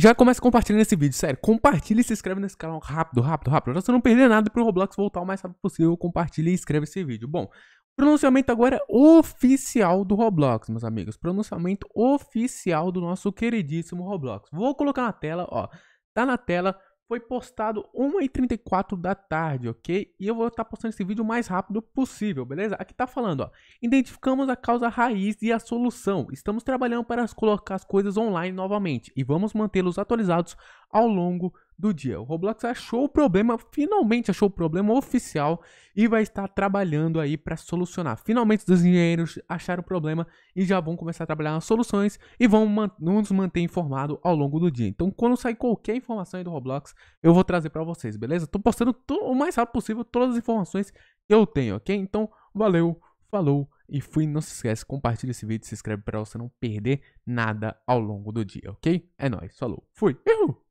Já começa compartilhando esse vídeo, sério. Compartilha e se inscreve nesse canal rápido, rápido, rápido. Pra você não perder nada pro Roblox voltar o mais rápido possível, compartilha e escreve esse vídeo. Bom, pronunciamento agora é oficial do Roblox, meus amigos. Pronunciamento oficial do nosso queridíssimo Roblox. Vou colocar na tela, ó. Tá na tela foi postado 1h34 da tarde, ok? E eu vou estar postando esse vídeo o mais rápido possível, beleza? Aqui tá falando, ó. Identificamos a causa raiz e a solução. Estamos trabalhando para colocar as coisas online novamente e vamos mantê-los atualizados ao longo do do dia. O Roblox achou o problema, finalmente achou o problema oficial e vai estar trabalhando aí para solucionar. Finalmente os engenheiros acharam o problema e já vão começar a trabalhar nas soluções e vão nos manter informado ao longo do dia. Então, quando sair qualquer informação aí do Roblox, eu vou trazer para vocês, beleza? Tô postando o mais rápido possível todas as informações que eu tenho, OK? Então, valeu, falou e fui. Não se esquece, compartilha esse vídeo, se inscreve para você não perder nada ao longo do dia, OK? É nóis, falou. Fui. Uhul!